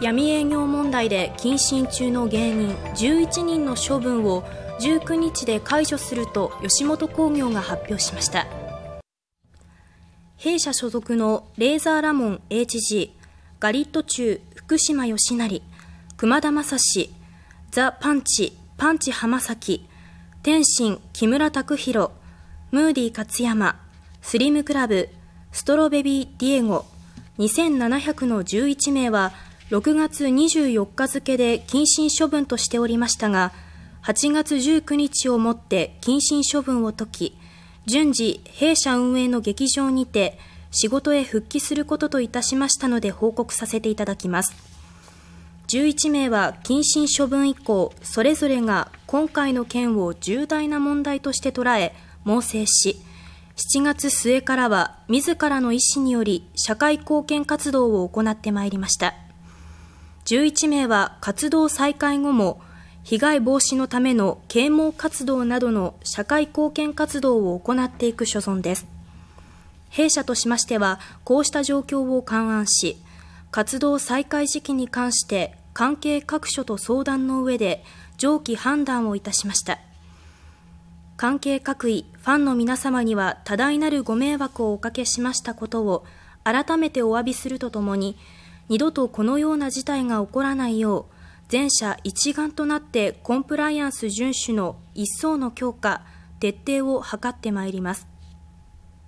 闇営業問題で謹慎中の芸人11人の処分を19日で解除すると吉本興業が発表しました弊社所属のレーザーラモン HG ガリット中福島よしなり熊田正史ザ・パンチパンチ浜崎天心木村拓弘ムーディ勝山スリムクラブストロベビーディエゴ2700の11名は6月24日付で謹慎処分としておりましたが8月19日をもって謹慎処分を解き順次弊社運営の劇場にて仕事へ復帰することといたしましたので報告させていただきます11名は謹慎処分以降それぞれが今回の件を重大な問題として捉え猛省し7月末からは自らの意思により社会貢献活動を行ってまいりました。11名は活動再開後も被害防止のための啓蒙活動などの社会貢献活動を行っていく所存です。弊社としましては、こうした状況を勘案し、活動再開時期に関して関係各所と相談の上で上記判断をいたしました。関係各位、ファンの皆様には多大なるご迷惑をおかけしましたことを改めてお詫びするとともに、二度とこのような事態が起こらないよう全社一丸となってコンプライアンス遵守の一層の強化徹底を図ってまいります